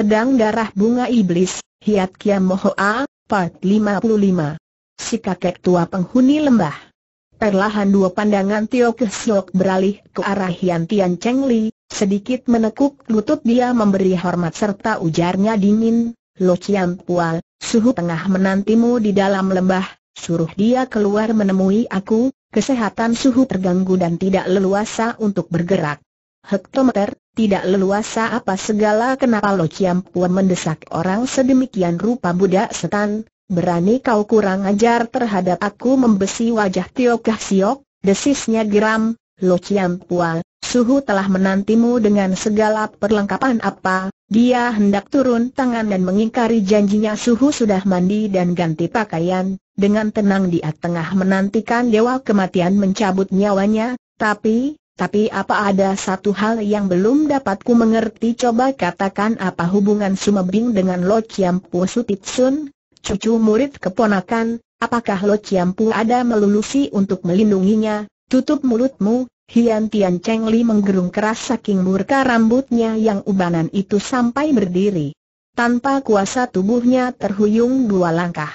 Pedang Darah Bunga Iblis, Hiat Kiam Mohoa, Part 55 Si kakek tua penghuni lembah Perlahan dua pandangan Tio Kesiok beralih ke arah Hian Tian Cheng Li, sedikit menekuk lutut dia memberi hormat serta ujarnya dingin, Lo Chiam Pual, suhu tengah menantimu di dalam lembah, suruh dia keluar menemui aku, kesehatan suhu terganggu dan tidak leluasa untuk bergerak. Hektometer, tidak leluasa apa segala kenapa Lo Chiam mendesak orang sedemikian rupa budak setan, berani kau kurang ajar terhadap aku membesi wajah Tio Kah Siok, desisnya geram, Lo Chiam suhu telah menantimu dengan segala perlengkapan apa, dia hendak turun tangan dan mengingkari janjinya suhu sudah mandi dan ganti pakaian, dengan tenang dia tengah menantikan dewa kematian mencabut nyawanya, tapi, tapi apa ada satu hal yang belum dapatku mengerti coba katakan apa hubungan Sumebing dengan Lo Chiampu Sutitsun, cucu murid keponakan, apakah Lo Chiampu ada melulusi untuk melindunginya, tutup mulutmu, Hian Tian Cheng Li menggerung keras saking murka rambutnya yang ubanan itu sampai berdiri. Tanpa kuasa tubuhnya terhuyung dua langkah.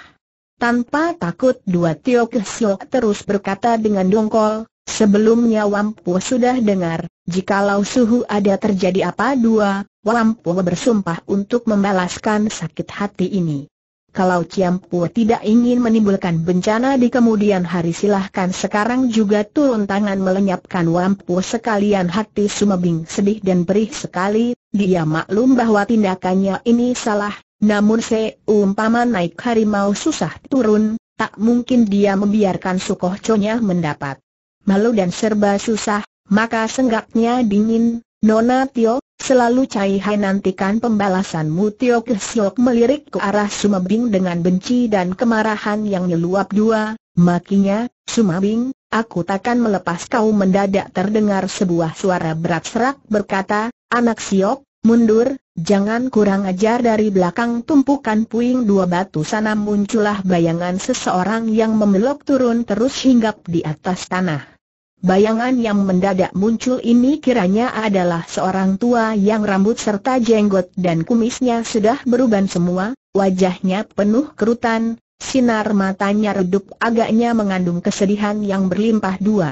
Tanpa takut dua Tio Kesio terus berkata dengan dongkol, Sebelumnya Wampu sudah dengar, jikalau suhu ada terjadi apa dua, Wampu bersumpah untuk membalaskan sakit hati ini. Kalau Ciampu tidak ingin menimbulkan bencana di kemudian hari silahkan sekarang juga turun tangan melenyapkan Wampu sekalian hati Sumabing sedih dan perih sekali, dia maklum bahwa tindakannya ini salah, namun seumpama naik harimau susah turun, tak mungkin dia membiarkan Sukohconya mendapat malu dan serba susah, maka senggaknya dingin, Nona Tio, selalu Cai Hai nantikan pembalasanmu Tio Kesiok melirik ke arah Sumabing dengan benci dan kemarahan yang meluap dua, makinya, Sumabing, aku takkan melepas kau mendadak terdengar sebuah suara berat serak berkata, anak Siok, mundur, Jangan kurang ajar dari belakang tumpukan puing dua batu sana muncullah bayangan seseorang yang memeluk turun terus hinggap di atas tanah. Bayangan yang mendadak muncul ini kiranya adalah seorang tua yang rambut serta jenggot dan kumisnya sudah beruban semua, wajahnya penuh kerutan, sinar matanya redup agaknya mengandung kesedihan yang berlimpah dua.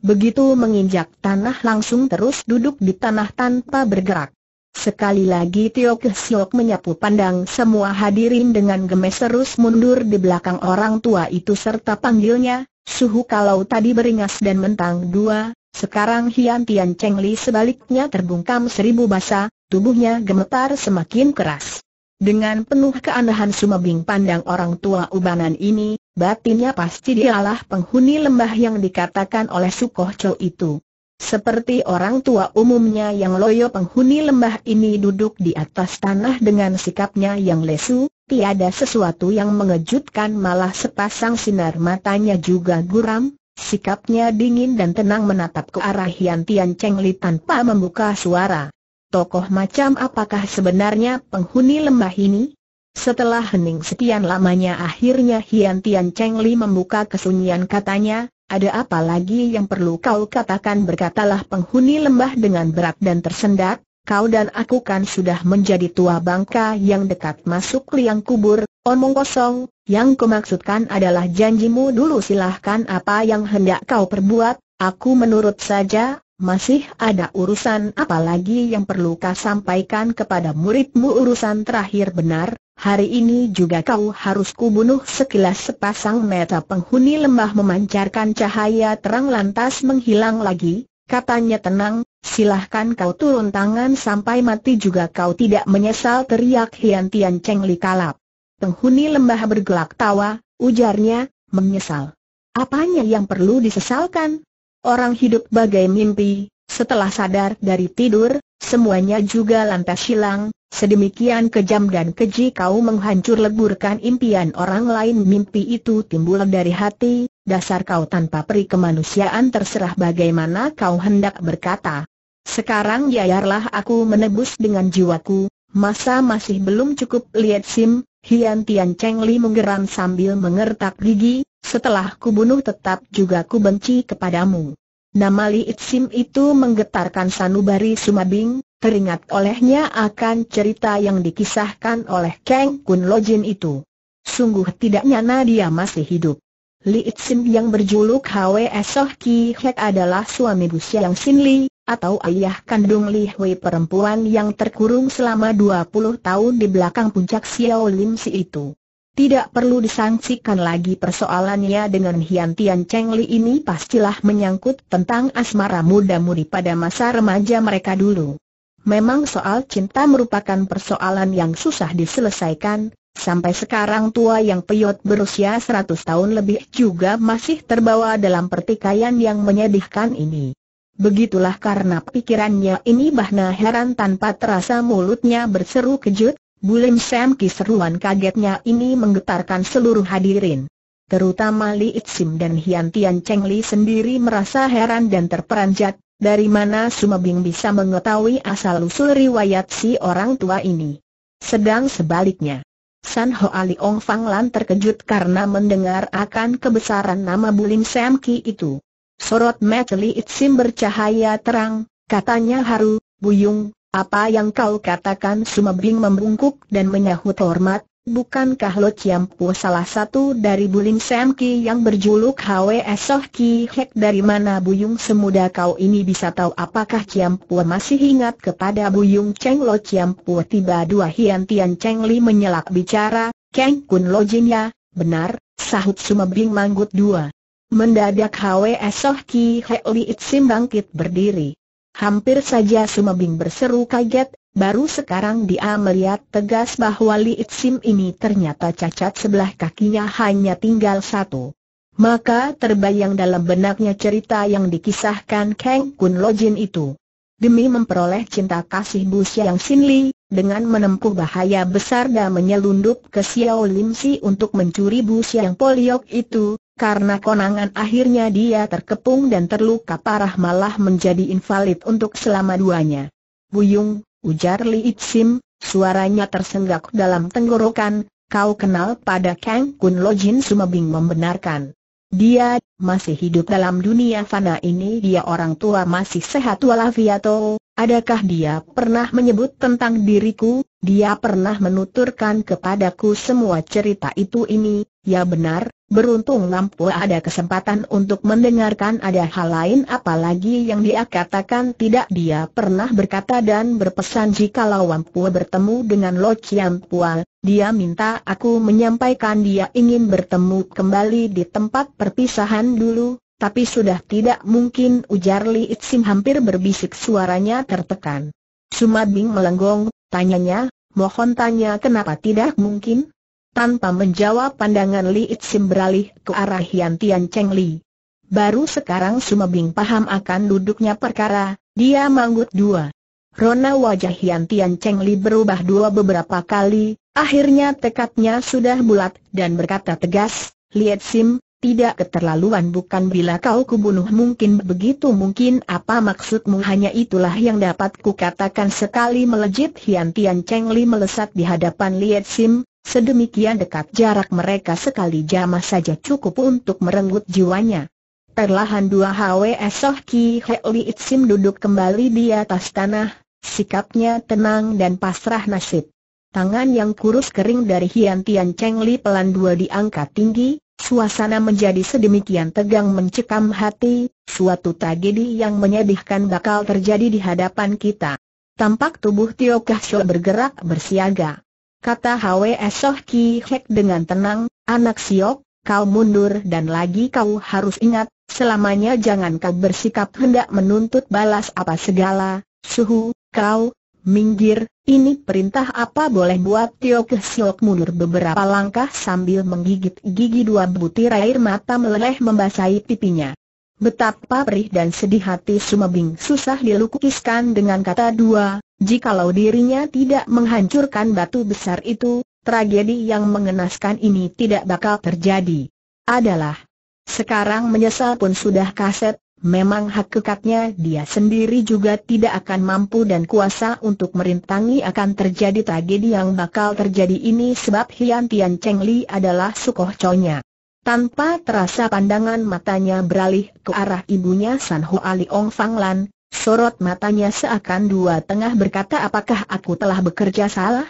Begitu menginjak tanah langsung terus duduk di tanah tanpa bergerak. Sekali lagi Tio Kesiok menyapu pandang semua hadirin dengan gemes terus mundur di belakang orang tua itu serta panggilnya, Suhu kalau tadi beringas dan mentang dua, sekarang Hian Tian Cheng Li sebaliknya terbungkam seribu basa, tubuhnya gemetar semakin keras. Dengan penuh keanehan sumabing pandang orang tua ubanan ini, batinnya pasti dialah penghuni lembah yang dikatakan oleh Sukoh Chow itu. Seperti orang tua umumnya yang loyo penghuni lembah ini duduk di atas tanah dengan sikapnya yang lesu, Tiada sesuatu yang mengejutkan malah sepasang sinar matanya juga guram, sikapnya dingin dan tenang menatap ke arah Hian Tian Cheng Li tanpa membuka suara. Tokoh macam apakah sebenarnya penghuni lembah ini? Setelah hening sekian lamanya akhirnya Hian Tian Cheng Li membuka kesunyian katanya, ada apa lagi yang perlu kau katakan berkatalah penghuni lembah dengan berat dan tersendat, kau dan aku kan sudah menjadi tua bangka yang dekat masuk liang kubur, omong kosong, yang kumaksudkan adalah janjimu dulu silahkan apa yang hendak kau perbuat, aku menurut saja, masih ada urusan Apalagi yang perlu kau sampaikan kepada muridmu urusan terakhir benar, hari ini juga kau harus kubunuh sekilas sepasang mata penghuni lembah memancarkan cahaya terang lantas menghilang lagi, Katanya tenang, silahkan kau turun tangan sampai mati juga kau tidak menyesal teriak Hian Tian Cheng Li kalap. Penghuni lembah bergelak tawa, ujarnya, menyesal. Apanya yang perlu disesalkan? Orang hidup bagai mimpi, setelah sadar dari tidur, semuanya juga lantas hilang, sedemikian kejam dan keji kau menghancur leburkan impian orang lain mimpi itu timbul dari hati, dasar kau tanpa peri kemanusiaan terserah bagaimana kau hendak berkata. Sekarang yayarlah aku menebus dengan jiwaku, masa masih belum cukup lihat Sim, Hian Tian Cheng Li menggeram sambil mengertak gigi, setelah kubunuh tetap juga ku benci kepadamu. Nama Li It Sim itu menggetarkan sanubari Sumabing, teringat olehnya akan cerita yang dikisahkan oleh Kang Kun Lojin itu. Sungguh tidak nyana dia masih hidup. Li Itsim yang berjuluk Hwe Soh Ki Hek adalah suami Bu yang Sin Li, atau ayah kandung Li Hui perempuan yang terkurung selama 20 tahun di belakang puncak Xiao Lim Si itu. Tidak perlu disangsikan lagi persoalannya dengan Hian Tian Cheng Li ini pastilah menyangkut tentang asmara muda-mudi pada masa remaja mereka dulu. Memang soal cinta merupakan persoalan yang susah diselesaikan, Sampai sekarang tua yang peyot berusia 100 tahun lebih juga masih terbawa dalam pertikaian yang menyedihkan ini. Begitulah karena pikirannya ini bahna heran tanpa terasa mulutnya berseru kejut, Bulim Sam kiseruan kagetnya ini menggetarkan seluruh hadirin. Terutama Li Itzim dan Hian Tian Cheng Li sendiri merasa heran dan terperanjat, dari mana Suma Bing bisa mengetahui asal-usul riwayat si orang tua ini. Sedang sebaliknya, San Ho Ali Ong Fang Lan terkejut karena mendengar akan kebesaran nama Bulim Sam Ki itu. Sorot It Itsim bercahaya terang, katanya haru, Buyung, apa yang kau katakan Sumabing membungkuk dan menyahut hormat, Bukankah Lo Chiam Po salah satu dari Bulim Sam Ki yang berjuluk Hwe Soh Ki Hek dari mana Buyung semuda kau ini bisa tahu apakah Chiam Po masih ingat kepada Buyung Cheng Lo Chiam Po tiba dua Hian Tian Cheng Li menyelak bicara, Keng Kun Lo Jin ya, benar, sahut Sumebing Manggut dua. Mendadak Hwe Soh Ki Hek Li Itsim bangkit berdiri. Hampir saja Sumebing berseru kaget Baru sekarang dia melihat tegas bahwa Li Itsim ini ternyata cacat sebelah kakinya hanya tinggal satu. Maka terbayang dalam benaknya cerita yang dikisahkan Kang Kun Lojin itu. Demi memperoleh cinta kasih Bu Xiang Sin Li, dengan menempuh bahaya besar dan menyelundup ke Xiao Lim Si untuk mencuri Bu Xiang Poliok itu, karena konangan akhirnya dia terkepung dan terluka parah malah menjadi invalid untuk selama duanya. Buyung, ujar Li Itsim, suaranya tersenggak dalam tenggorokan, kau kenal pada Kang Kun Lo Jin Sumabing membenarkan. Dia masih hidup dalam dunia fana ini dia orang tua masih sehat walafiato, Adakah dia pernah menyebut tentang diriku, dia pernah menuturkan kepadaku semua cerita itu ini, ya benar, beruntung lampu ada kesempatan untuk mendengarkan ada hal lain apalagi yang dia katakan tidak dia pernah berkata dan berpesan jikalau lampu bertemu dengan Lo Chiam Pua, dia minta aku menyampaikan dia ingin bertemu kembali di tempat perpisahan dulu, tapi sudah tidak mungkin ujar Li Itsim hampir berbisik suaranya tertekan. Sumabing melenggong, tanyanya, mohon tanya kenapa tidak mungkin? Tanpa menjawab pandangan Li Itsim beralih ke arah Hian Tian Cheng Li. Baru sekarang Sumabing paham akan duduknya perkara, dia manggut dua. Rona wajah Hian Tian Cheng Li berubah dua beberapa kali, akhirnya tekadnya sudah bulat dan berkata tegas, Li Sim, tidak keterlaluan bukan bila kau kubunuh mungkin begitu mungkin apa maksudmu hanya itulah yang dapat kukatakan sekali melejit Hian Tian Cheng Li melesat di hadapan Liet Sim, sedemikian dekat jarak mereka sekali jamah saja cukup untuk merenggut jiwanya. Perlahan dua HWS Soh Ki He Liet Sim duduk kembali di atas tanah, sikapnya tenang dan pasrah nasib. Tangan yang kurus kering dari Hian Tian Cheng Li pelan dua diangkat tinggi, Suasana menjadi sedemikian tegang mencekam hati, suatu tragedi yang menyedihkan bakal terjadi di hadapan kita. Tampak tubuh Tio Kahsyo bergerak bersiaga. Kata Hwe Soh Ki Hek dengan tenang, anak Siok, kau mundur dan lagi kau harus ingat, selamanya jangan kau bersikap hendak menuntut balas apa segala, suhu, kau, minggir, ini perintah apa boleh buat Tio Kesiok mundur beberapa langkah sambil menggigit gigi dua butir air mata meleleh membasahi pipinya. Betapa perih dan sedih hati Sumabing susah dilukiskan dengan kata dua, jikalau dirinya tidak menghancurkan batu besar itu, tragedi yang mengenaskan ini tidak bakal terjadi. Adalah. Sekarang menyesal pun sudah kaset, Memang hakikatnya dia sendiri juga tidak akan mampu dan kuasa untuk merintangi akan terjadi tragedi yang bakal terjadi ini sebab Hian Tian Cheng Li adalah sukoh conya. Tanpa terasa pandangan matanya beralih ke arah ibunya San Ali Ong Fang Lan, sorot matanya seakan dua tengah berkata apakah aku telah bekerja salah?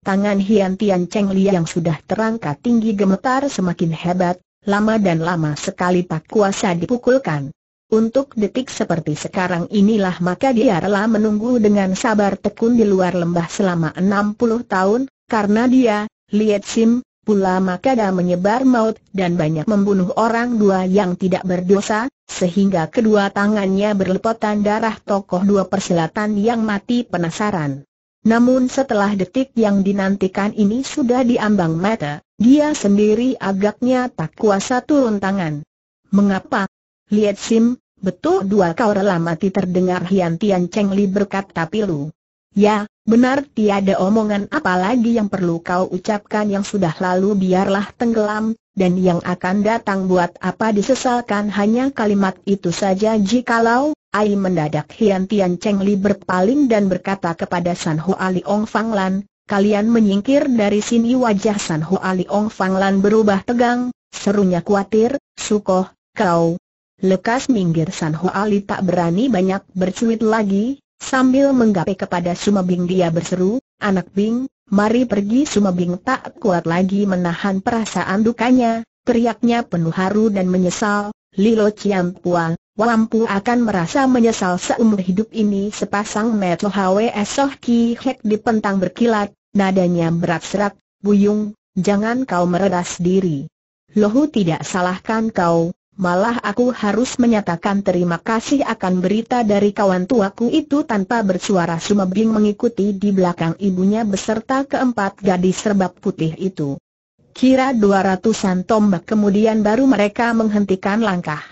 Tangan Hian Tian Cheng Li yang sudah terangkat tinggi gemetar semakin hebat, lama dan lama sekali tak kuasa dipukulkan. Untuk detik seperti sekarang inilah maka dia rela menunggu dengan sabar tekun di luar lembah selama 60 tahun, karena dia, Liet Sim, pula maka dah menyebar maut dan banyak membunuh orang dua yang tidak berdosa, sehingga kedua tangannya berlepotan darah tokoh dua persilatan yang mati penasaran. Namun setelah detik yang dinantikan ini sudah diambang mata, dia sendiri agaknya tak kuasa turun tangan. Mengapa? Liet Sim, Betul dua kau rela mati terdengar Hian Tian Cheng Li berkata pilu. Ya, benar tiada omongan apalagi yang perlu kau ucapkan yang sudah lalu biarlah tenggelam, dan yang akan datang buat apa disesalkan hanya kalimat itu saja jikalau, Ai mendadak Hian Tian Cheng Li berpaling dan berkata kepada San Ali Ong Fang Lan, kalian menyingkir dari sini wajah San Ali Ong Fang Lan berubah tegang, serunya khawatir, Sukoh, kau, Lekas minggir San Ali tak berani banyak bercuit lagi, sambil menggapai kepada Suma Bing dia berseru, anak Bing, mari pergi Suma Bing tak kuat lagi menahan perasaan dukanya, teriaknya penuh haru dan menyesal, Lilo Chiam Puang, Wampu akan merasa menyesal seumur hidup ini sepasang metro Hwe Soh Ki Hek di pentang berkilat, nadanya berat serat, Buyung, jangan kau meredas diri. Lohu tidak salahkan kau, Malah aku harus menyatakan terima kasih akan berita dari kawan tuaku itu tanpa bersuara Sumebing mengikuti di belakang ibunya beserta keempat gadis serbap putih itu. Kira dua ratusan tombak kemudian baru mereka menghentikan langkah.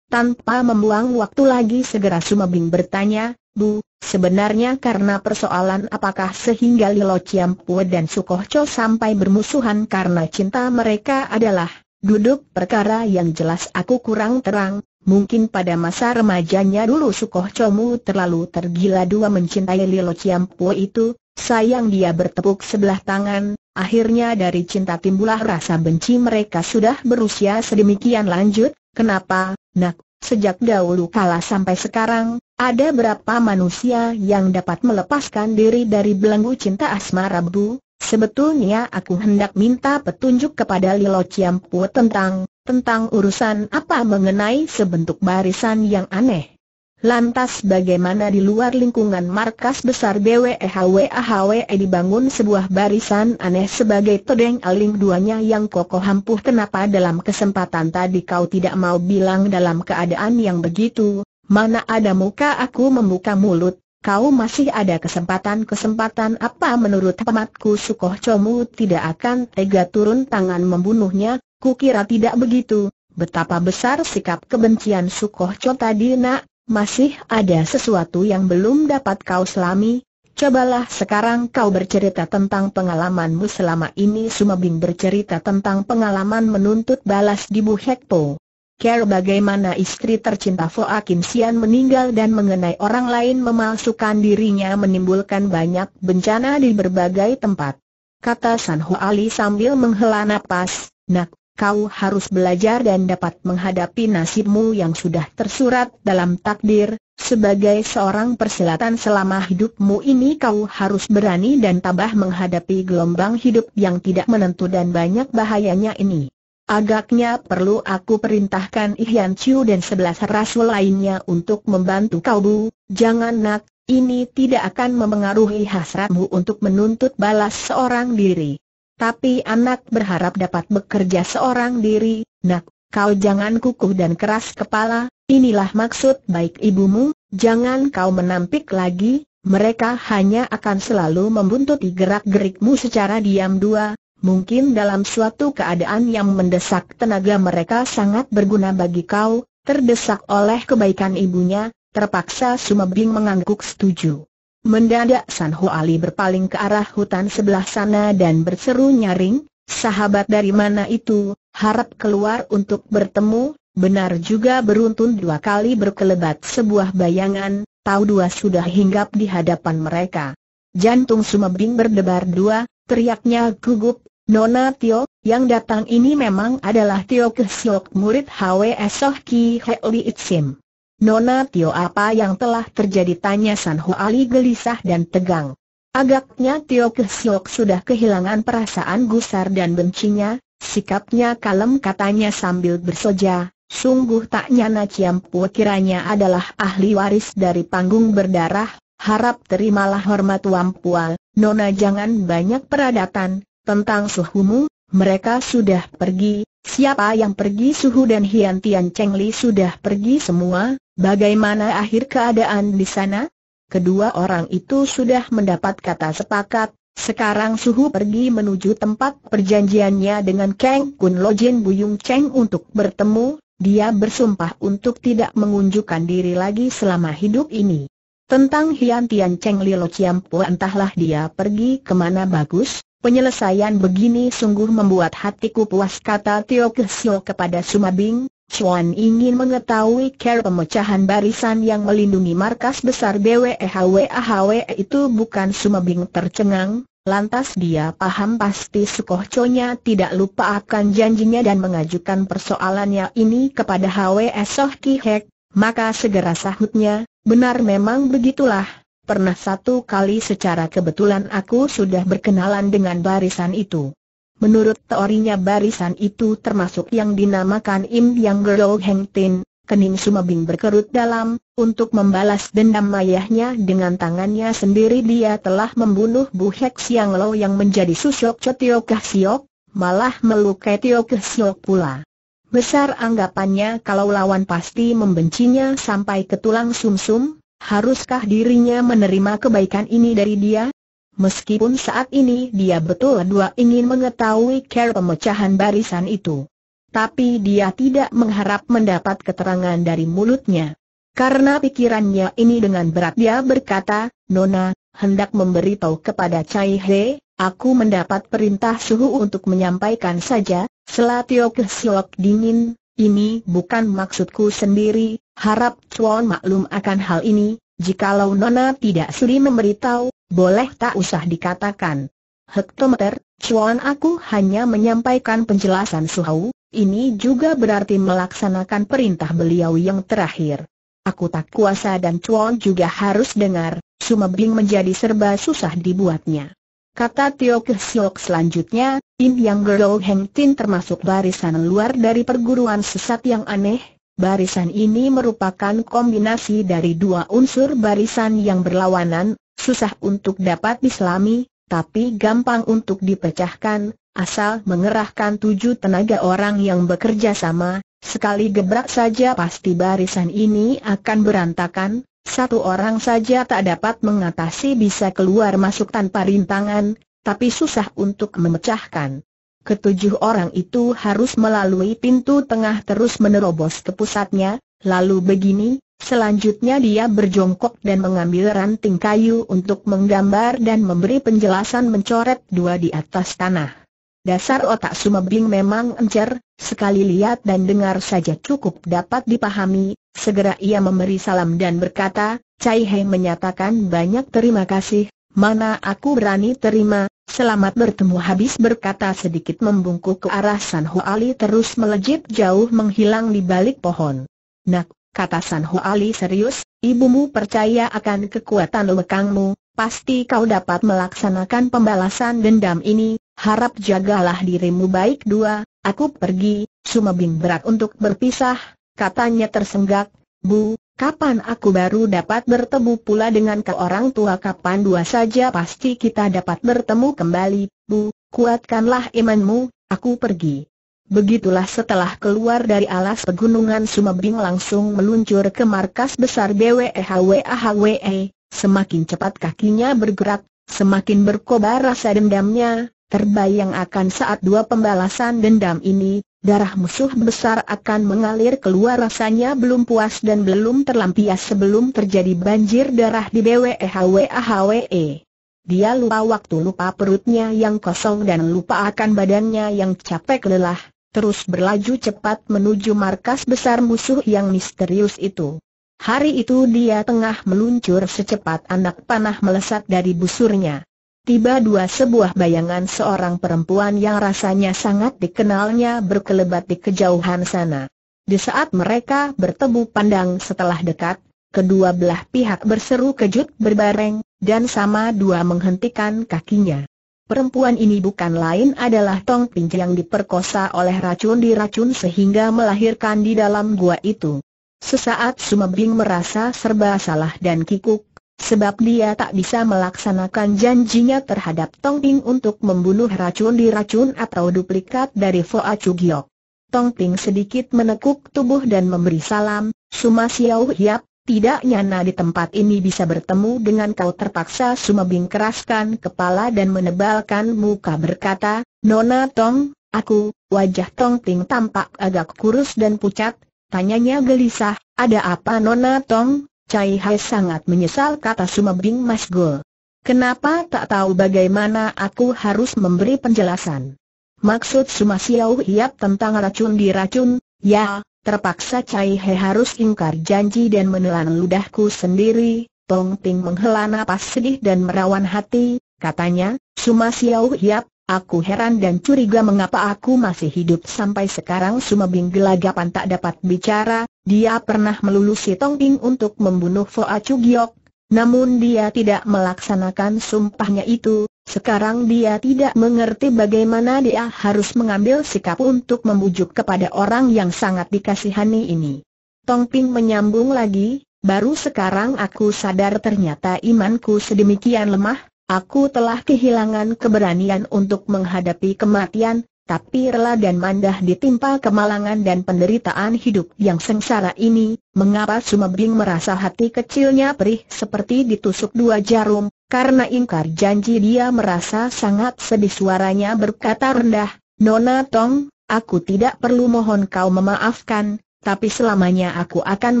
Tanpa membuang waktu lagi segera Sumebing bertanya, Bu, sebenarnya karena persoalan apakah sehingga Lilo Ciampu dan Sukohco sampai bermusuhan karena cinta mereka adalah Duduk perkara yang jelas aku kurang terang, mungkin pada masa remajanya dulu Sukoh Chomu terlalu tergila dua mencintai Lilo Ciampo itu, sayang dia bertepuk sebelah tangan, akhirnya dari cinta timbullah rasa benci mereka sudah berusia sedemikian lanjut, kenapa, nak, sejak dahulu kala sampai sekarang, ada berapa manusia yang dapat melepaskan diri dari belenggu cinta asmara bu? Sebetulnya aku hendak minta petunjuk kepada Lilo Ciampu tentang, tentang urusan apa mengenai sebentuk barisan yang aneh. Lantas bagaimana di luar lingkungan markas besar BWEHWAHWE dibangun sebuah barisan aneh sebagai todeng aling duanya yang kokoh hampuh kenapa dalam kesempatan tadi kau tidak mau bilang dalam keadaan yang begitu, mana ada muka aku membuka mulut, kau masih ada kesempatan-kesempatan apa menurut pematku Sukoh Chomu tidak akan tega turun tangan membunuhnya, kukira tidak begitu, betapa besar sikap kebencian Sukoh Cho tadi nak, masih ada sesuatu yang belum dapat kau selami, Cobalah sekarang kau bercerita tentang pengalamanmu selama ini Sumabing bercerita tentang pengalaman menuntut balas di Bu Hekpo. Care bagaimana istri tercinta Foa Sian meninggal dan mengenai orang lain memalsukan dirinya menimbulkan banyak bencana di berbagai tempat. Kata San Ho Ali sambil menghela nafas. nak, kau harus belajar dan dapat menghadapi nasibmu yang sudah tersurat dalam takdir, sebagai seorang persilatan selama hidupmu ini kau harus berani dan tabah menghadapi gelombang hidup yang tidak menentu dan banyak bahayanya ini. Agaknya perlu aku perintahkan Ihyan Chiu dan sebelas rasul lainnya untuk membantu kau bu, jangan nak, ini tidak akan memengaruhi hasratmu untuk menuntut balas seorang diri. Tapi anak berharap dapat bekerja seorang diri, nak, kau jangan kukuh dan keras kepala, inilah maksud baik ibumu, jangan kau menampik lagi, mereka hanya akan selalu membuntuti gerak-gerikmu secara diam dua, Mungkin dalam suatu keadaan yang mendesak tenaga mereka sangat berguna bagi kau, terdesak oleh kebaikan ibunya, terpaksa Sumebing mengangguk setuju. Mendadak San Ho Ali berpaling ke arah hutan sebelah sana dan berseru nyaring, sahabat dari mana itu, harap keluar untuk bertemu, Benar juga beruntun dua kali berkelebat sebuah bayangan, tahu dua sudah hinggap di hadapan mereka. Jantung Sumebing berdebar dua, teriaknya gugup, Nona Tio, yang datang ini memang adalah Tio Kesiok murid HWS Soh Ki He Li Itsim. Nona Tio apa yang telah terjadi tanya San Ho Ali gelisah dan tegang. Agaknya Tio Kesiok sudah kehilangan perasaan gusar dan bencinya, sikapnya kalem katanya sambil bersoja, sungguh tak nyana Ciampu kiranya adalah ahli waris dari panggung berdarah, harap terimalah hormat Wampual, Nona jangan banyak peradatan, tentang suhumu, mereka sudah pergi, siapa yang pergi suhu dan Hian Tian Cheng Li sudah pergi semua, bagaimana akhir keadaan di sana? Kedua orang itu sudah mendapat kata sepakat, sekarang suhu pergi menuju tempat perjanjiannya dengan Kang Kun Lo Jin Buyung Cheng untuk bertemu, dia bersumpah untuk tidak mengunjukkan diri lagi selama hidup ini. Tentang Hian Tian Cheng Lilo Chiam entahlah dia pergi kemana bagus, penyelesaian begini sungguh membuat hatiku puas kata Tio Kesio kepada Suma Bing. Chuan ingin mengetahui care pemecahan barisan yang melindungi markas besar BWEHWAHW e e itu bukan Suma Bing. tercengang, lantas dia paham pasti Sukohconya tidak lupa akan janjinya dan mengajukan persoalannya ini kepada HWS e Soh Ki Hek, maka segera sahutnya, benar memang begitulah, pernah satu kali secara kebetulan aku sudah berkenalan dengan barisan itu. Menurut teorinya barisan itu termasuk yang dinamakan Im Yang Gerol Heng Tin, Kening Sumabing berkerut dalam, untuk membalas dendam mayahnya dengan tangannya sendiri dia telah membunuh Bu Hek Siang Lo yang menjadi susok Cotio Kah Siok, malah melukai Tio Kah Siok pula. Besar anggapannya kalau lawan pasti membencinya sampai ke tulang sumsum, -sum, haruskah dirinya menerima kebaikan ini dari dia? Meskipun saat ini dia betul dua ingin mengetahui care pemecahan barisan itu. Tapi dia tidak mengharap mendapat keterangan dari mulutnya. Karena pikirannya ini dengan berat dia berkata, Nona, hendak memberitahu kepada Cai He, aku mendapat perintah suhu untuk menyampaikan saja, Selatio kesiok dingin, ini bukan maksudku sendiri, harap Chuan maklum akan hal ini, jikalau Nona tidak sudi memberitahu, boleh tak usah dikatakan. Hektometer, Chuan aku hanya menyampaikan penjelasan Suhau, ini juga berarti melaksanakan perintah beliau yang terakhir. Aku tak kuasa dan Chuan juga harus dengar, Sumebing menjadi serba susah dibuatnya. Kata Tio Kesiok selanjutnya, In Yang Girl Heng Tin termasuk barisan luar dari perguruan sesat yang aneh, barisan ini merupakan kombinasi dari dua unsur barisan yang berlawanan, susah untuk dapat diselami, tapi gampang untuk dipecahkan, asal mengerahkan tujuh tenaga orang yang bekerja sama, sekali gebrak saja pasti barisan ini akan berantakan, satu orang saja tak dapat mengatasi bisa keluar masuk tanpa rintangan, tapi susah untuk memecahkan. Ketujuh orang itu harus melalui pintu tengah terus menerobos ke pusatnya, lalu begini, selanjutnya dia berjongkok dan mengambil ranting kayu untuk menggambar dan memberi penjelasan mencoret dua di atas tanah. Dasar otak Sumebing memang encer, sekali lihat dan dengar saja cukup dapat dipahami, segera ia memberi salam dan berkata, Cai Hei menyatakan banyak terima kasih, mana aku berani terima, selamat bertemu habis berkata sedikit membungkuk ke arah San Ho Ali terus melejit jauh menghilang di balik pohon. Nak, kata San Ho Ali serius, ibumu percaya akan kekuatan lekangmu, pasti kau dapat melaksanakan pembalasan dendam ini, harap jagalah dirimu baik dua, aku pergi, Sumebing berat untuk berpisah, katanya tersenggak, Bu, kapan aku baru dapat bertemu pula dengan ke orang tua kapan dua saja pasti kita dapat bertemu kembali, Bu, kuatkanlah imanmu, aku pergi. Begitulah setelah keluar dari alas pegunungan Sumebing langsung meluncur ke markas besar BWEHWAHWE, e. semakin cepat kakinya bergerak, semakin berkobar rasa dendamnya, Terbayang akan saat dua pembalasan dendam ini, darah musuh besar akan mengalir keluar rasanya belum puas dan belum terlampias sebelum terjadi banjir darah di BWEHWAHWE. E. Dia lupa waktu lupa perutnya yang kosong dan lupa akan badannya yang capek lelah, terus berlaju cepat menuju markas besar musuh yang misterius itu. Hari itu dia tengah meluncur secepat anak panah melesat dari busurnya tiba dua sebuah bayangan seorang perempuan yang rasanya sangat dikenalnya berkelebat di kejauhan sana. Di saat mereka bertemu pandang setelah dekat, kedua belah pihak berseru kejut berbareng, dan sama dua menghentikan kakinya. Perempuan ini bukan lain adalah Tong Ping yang diperkosa oleh racun di racun sehingga melahirkan di dalam gua itu. Sesaat Sumabing merasa serba salah dan kikuk, Sebab dia tak bisa melaksanakan janjinya terhadap Tong Ping untuk membunuh racun di racun atau duplikat dari Foa Chugiok. Tong Ping sedikit menekuk tubuh dan memberi salam, Suma Xiao Hiap, tidak nyana di tempat ini bisa bertemu dengan kau terpaksa Suma Bing keraskan kepala dan menebalkan muka berkata, Nona Tong, aku, wajah Tong Ping tampak agak kurus dan pucat, tanyanya gelisah, ada apa Nona Tong? Cai Hai sangat menyesal kata Sumabing Mas Gol. Kenapa tak tahu bagaimana aku harus memberi penjelasan? Maksud Suma Siau Hiap tentang racun di racun, ya, terpaksa Cai He harus ingkar janji dan menelan ludahku sendiri, Tong Ting menghela napas sedih dan merawan hati, katanya, Suma Siau Hiap, aku heran dan curiga mengapa aku masih hidup sampai sekarang Suma gelagapan tak dapat bicara, dia pernah melulusi Tongping untuk membunuh Foa Giok, namun dia tidak melaksanakan sumpahnya itu. Sekarang dia tidak mengerti bagaimana dia harus mengambil sikap untuk membujuk kepada orang yang sangat dikasihani ini. Tongping menyambung lagi, baru sekarang aku sadar ternyata imanku sedemikian lemah, aku telah kehilangan keberanian untuk menghadapi kematian, tapi rela dan mandah ditimpa kemalangan dan penderitaan hidup yang sengsara ini, mengapa Sumebing merasa hati kecilnya perih seperti ditusuk dua jarum, karena ingkar janji dia merasa sangat sedih suaranya berkata rendah, Nona Tong, aku tidak perlu mohon kau memaafkan, tapi selamanya aku akan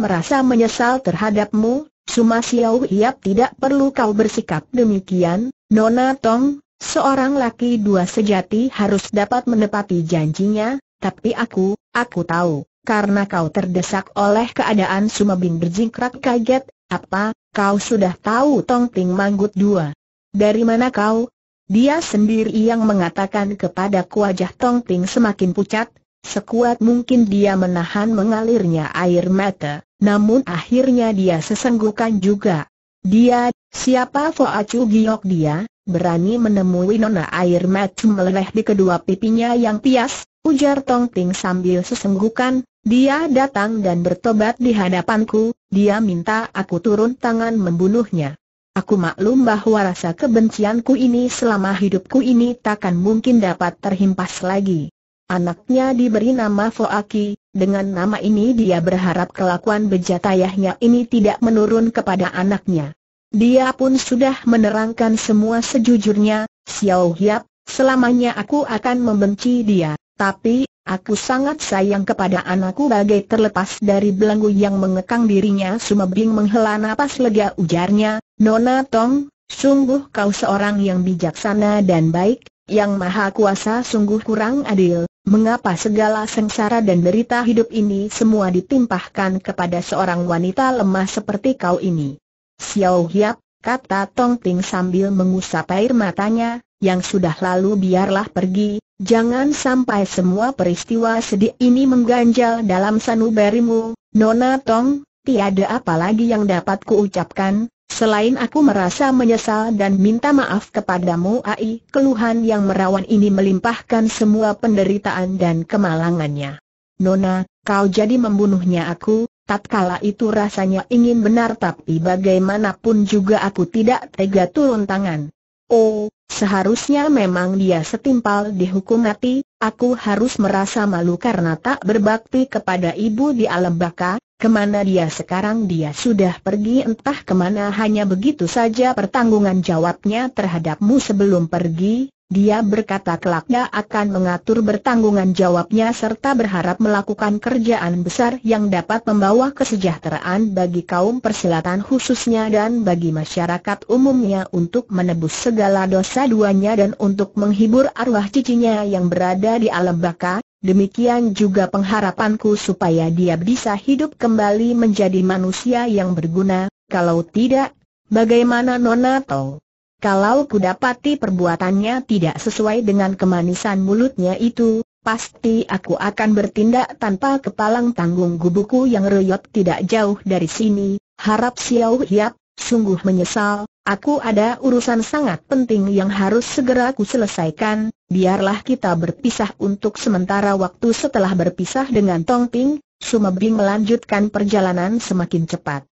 merasa menyesal terhadapmu, Suma Xiao Hiap tidak perlu kau bersikap demikian, Nona Tong, Seorang laki dua sejati harus dapat menepati janjinya, tapi aku, aku tahu, karena kau terdesak oleh keadaan Sumabin berjingkrak kaget, apa, kau sudah tahu Tong Ting Manggut dua? Dari mana kau? Dia sendiri yang mengatakan kepada wajah Tong Ting semakin pucat, sekuat mungkin dia menahan mengalirnya air mata, namun akhirnya dia sesenggukan juga. Dia, siapa Foacu Giok dia, berani menemui Nona air mata meleleh di kedua pipinya yang pias, ujar Tong Ting sambil sesenggukan, dia datang dan bertobat di hadapanku, dia minta aku turun tangan membunuhnya. Aku maklum bahwa rasa kebencianku ini selama hidupku ini takkan mungkin dapat terhimpas lagi. Anaknya diberi nama Foaki, dengan nama ini dia berharap kelakuan bejat ayahnya ini tidak menurun kepada anaknya. Dia pun sudah menerangkan semua sejujurnya, Xiao Hiap, selamanya aku akan membenci dia, tapi, aku sangat sayang kepada anakku bagai terlepas dari belenggu yang mengekang dirinya Sumebing menghela napas lega ujarnya, Nona Tong, sungguh kau seorang yang bijaksana dan baik, yang maha kuasa sungguh kurang adil, Mengapa segala sengsara dan derita hidup ini semua ditimpahkan kepada seorang wanita lemah seperti kau ini? Xiao Hiap, kata Tong Ting sambil mengusap air matanya, yang sudah lalu biarlah pergi, jangan sampai semua peristiwa sedih ini mengganjal dalam sanubarimu, Nona Tong, tiada apa lagi yang dapat kuucapkan, Selain aku merasa menyesal dan minta maaf kepadamu AI, keluhan yang merawan ini melimpahkan semua penderitaan dan kemalangannya. Nona, kau jadi membunuhnya aku, Tatkala itu rasanya ingin benar tapi bagaimanapun juga aku tidak tega turun tangan. Oh, seharusnya memang dia setimpal dihukum mati, aku harus merasa malu karena tak berbakti kepada ibu di alam baka, kemana dia sekarang dia sudah pergi entah kemana hanya begitu saja pertanggungan jawabnya terhadapmu sebelum pergi, dia berkata kelaknya akan mengatur bertanggungan jawabnya serta berharap melakukan kerjaan besar yang dapat membawa kesejahteraan bagi kaum persilatan khususnya dan bagi masyarakat umumnya untuk menebus segala dosa duanya dan untuk menghibur arwah cicinya yang berada di alam baka. Demikian juga pengharapanku supaya dia bisa hidup kembali menjadi manusia yang berguna, kalau tidak, bagaimana Nona tol? Kalau ku dapati perbuatannya tidak sesuai dengan kemanisan mulutnya itu, pasti aku akan bertindak tanpa kepalang tanggung gubuku yang reyot tidak jauh dari sini, harap Xiao Hiap, sungguh menyesal, aku ada urusan sangat penting yang harus segera ku selesaikan, biarlah kita berpisah untuk sementara waktu setelah berpisah dengan Tong Ping, Sumabing melanjutkan perjalanan semakin cepat.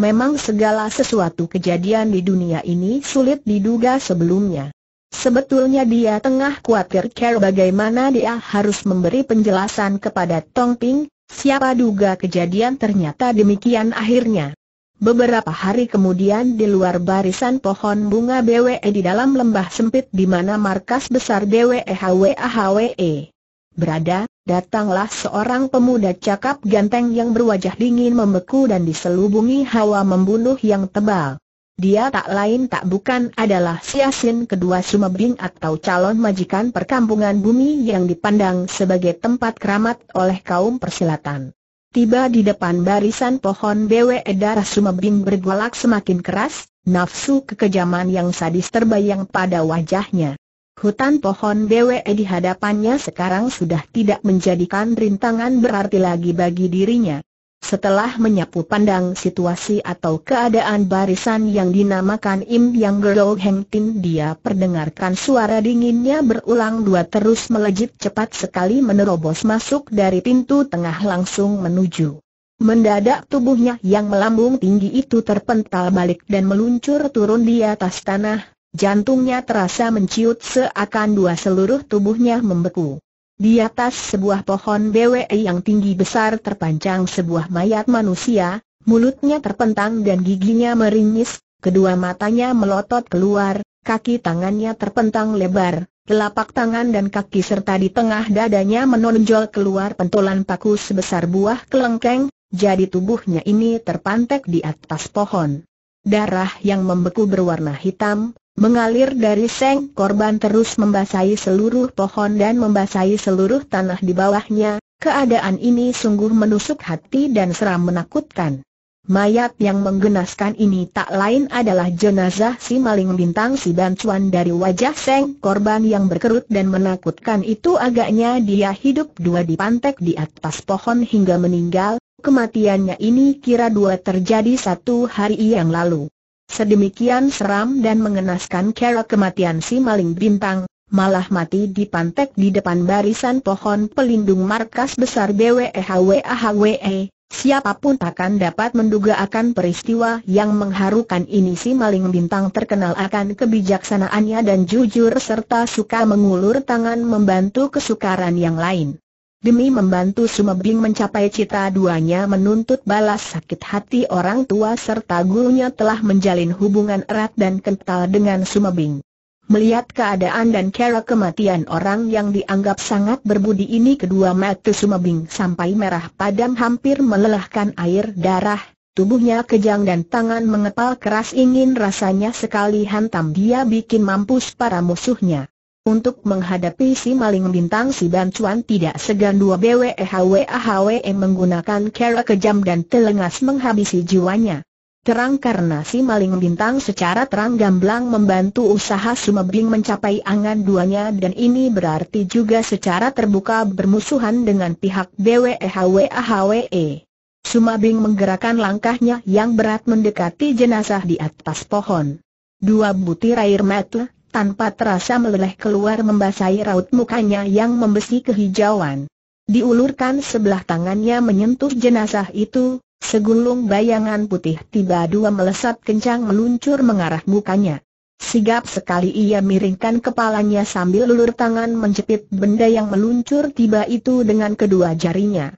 Memang segala sesuatu kejadian di dunia ini sulit diduga sebelumnya. Sebetulnya dia tengah khawatir care bagaimana dia harus memberi penjelasan kepada Tong Ping, siapa duga kejadian ternyata demikian akhirnya. Beberapa hari kemudian di luar barisan pohon bunga BWE di dalam lembah sempit di mana markas besar BWE HWE e. berada, Datanglah seorang pemuda cakap ganteng yang berwajah dingin membeku dan diselubungi hawa membunuh yang tebal. Dia tak lain tak bukan adalah Siasin kedua Sumebing atau calon majikan perkampungan bumi yang dipandang sebagai tempat keramat oleh kaum persilatan. Tiba di depan barisan pohon bewe darah Sumebing bergolak semakin keras, nafsu kekejaman yang sadis terbayang pada wajahnya. Hutan pohon BWE di hadapannya sekarang sudah tidak menjadikan rintangan berarti lagi bagi dirinya. Setelah menyapu pandang situasi atau keadaan barisan yang dinamakan Im Yang Gerlo Heng Tin dia perdengarkan suara dinginnya berulang dua terus melejit cepat sekali menerobos masuk dari pintu tengah langsung menuju. Mendadak tubuhnya yang melambung tinggi itu terpental balik dan meluncur turun di atas tanah, Jantungnya terasa menciut seakan dua seluruh tubuhnya membeku. Di atas sebuah pohon BWE yang tinggi besar terpancang sebuah mayat manusia, mulutnya terpentang dan giginya meringis, kedua matanya melotot keluar, kaki tangannya terpentang lebar, telapak tangan dan kaki serta di tengah dadanya menonjol keluar pentolan paku sebesar buah kelengkeng, jadi tubuhnya ini terpantek di atas pohon. Darah yang membeku berwarna hitam, mengalir dari seng korban terus membasahi seluruh pohon dan membasahi seluruh tanah di bawahnya, keadaan ini sungguh menusuk hati dan seram menakutkan. Mayat yang menggenaskan ini tak lain adalah jenazah si maling bintang si bancuan dari wajah seng korban yang berkerut dan menakutkan itu agaknya dia hidup dua di pantek di atas pohon hingga meninggal, kematiannya ini kira dua terjadi satu hari yang lalu. Sedemikian seram dan mengenaskan cara kematian si maling bintang, malah mati di pantek di depan barisan pohon pelindung markas besar BWEHWAHWE, e. Siapapun takkan dapat menduga akan peristiwa yang mengharukan ini si maling bintang terkenal akan kebijaksanaannya dan jujur serta suka mengulur tangan membantu kesukaran yang lain. Demi membantu Sumebing mencapai cita duanya menuntut balas sakit hati orang tua serta gurunya telah menjalin hubungan erat dan kental dengan Sumebing. Melihat keadaan dan cara kematian orang yang dianggap sangat berbudi ini kedua mata Sumebing sampai merah padam hampir melelahkan air darah, tubuhnya kejang dan tangan mengepal keras ingin rasanya sekali hantam dia bikin mampus para musuhnya. Untuk menghadapi si maling bintang si bantuan tidak segan dua BWEHWAHWE e e menggunakan cara kejam dan telengas menghabisi jiwanya. Terang karena si maling bintang secara terang gamblang membantu usaha Sumebing mencapai angan duanya dan ini berarti juga secara terbuka bermusuhan dengan pihak BWEHWAHWE. Sumabing menggerakkan langkahnya yang berat mendekati jenazah di atas pohon. Dua butir air mata tanpa terasa meleleh keluar membasahi raut mukanya yang membesi kehijauan. Diulurkan sebelah tangannya menyentuh jenazah itu, segulung bayangan putih tiba dua melesat kencang meluncur mengarah mukanya. Sigap sekali ia miringkan kepalanya sambil lulur tangan menjepit benda yang meluncur tiba itu dengan kedua jarinya.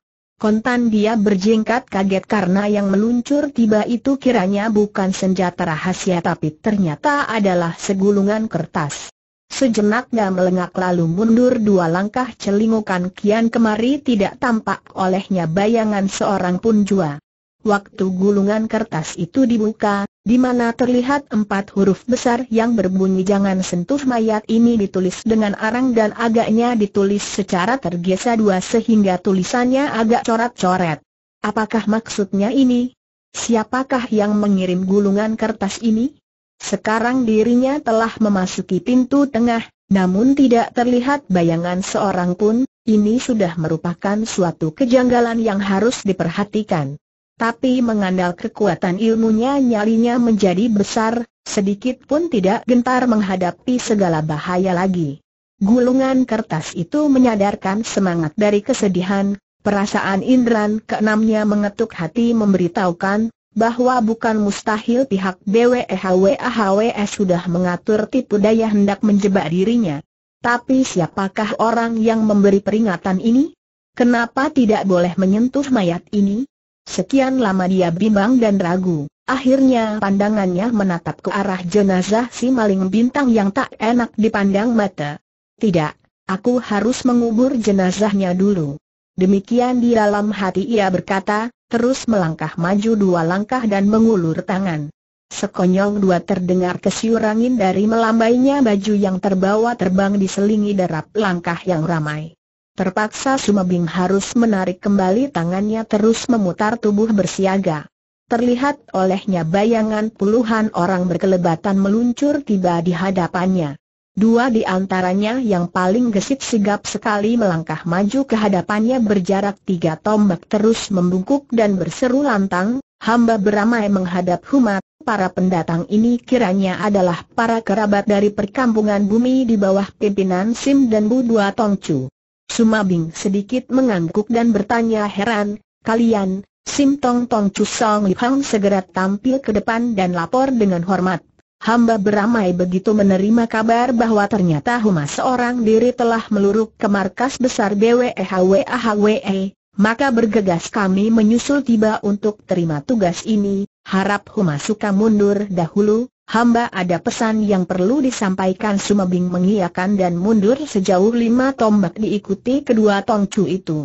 Kontan dia berjingkat kaget karena yang meluncur tiba itu kiranya bukan senjata rahasia tapi ternyata adalah segulungan kertas. Sejenaknya dia melengak lalu mundur dua langkah celingukan kian kemari tidak tampak olehnya bayangan seorang pun jua. Waktu gulungan kertas itu dibuka, di mana terlihat empat huruf besar yang berbunyi jangan sentuh mayat ini ditulis dengan arang dan agaknya ditulis secara tergesa dua sehingga tulisannya agak coret-coret. Apakah maksudnya ini? Siapakah yang mengirim gulungan kertas ini? Sekarang dirinya telah memasuki pintu tengah, namun tidak terlihat bayangan seorang pun, ini sudah merupakan suatu kejanggalan yang harus diperhatikan tapi mengandalkan kekuatan ilmunya nyalinya menjadi besar, sedikit pun tidak gentar menghadapi segala bahaya lagi. Gulungan kertas itu menyadarkan semangat dari kesedihan, perasaan Indran keenamnya mengetuk hati memberitahukan, bahwa bukan mustahil pihak BWHWAHWS sudah mengatur tipu daya hendak menjebak dirinya. Tapi siapakah orang yang memberi peringatan ini? Kenapa tidak boleh menyentuh mayat ini? Sekian lama dia bimbang dan ragu, akhirnya pandangannya menatap ke arah jenazah si maling bintang yang tak enak dipandang mata. Tidak, aku harus mengubur jenazahnya dulu. Demikian di dalam hati ia berkata, terus melangkah maju dua langkah dan mengulur tangan. Sekonyong dua terdengar kesyurangin dari melambainya baju yang terbawa terbang diselingi derap langkah yang ramai. Terpaksa Sumabing harus menarik kembali tangannya terus memutar tubuh bersiaga. Terlihat olehnya bayangan puluhan orang berkelebatan meluncur tiba di hadapannya. Dua di antaranya yang paling gesit sigap sekali melangkah maju ke hadapannya berjarak tiga tombak terus membungkuk dan berseru lantang, hamba beramai menghadap Humat, para pendatang ini kiranya adalah para kerabat dari perkampungan bumi di bawah pimpinan Sim dan Bu Dua Tongcu. Sumabing sedikit mengangguk dan bertanya heran, kalian, Sim Tong Tong Song Li Hang segera tampil ke depan dan lapor dengan hormat. Hamba beramai begitu menerima kabar bahwa ternyata Humas seorang diri telah meluruk ke markas besar BWEHWAHWE, e. maka bergegas kami menyusul tiba untuk terima tugas ini, harap Humas suka mundur dahulu, hamba ada pesan yang perlu disampaikan Sumabing mengiyakan dan mundur sejauh lima tombak diikuti kedua tongcu itu.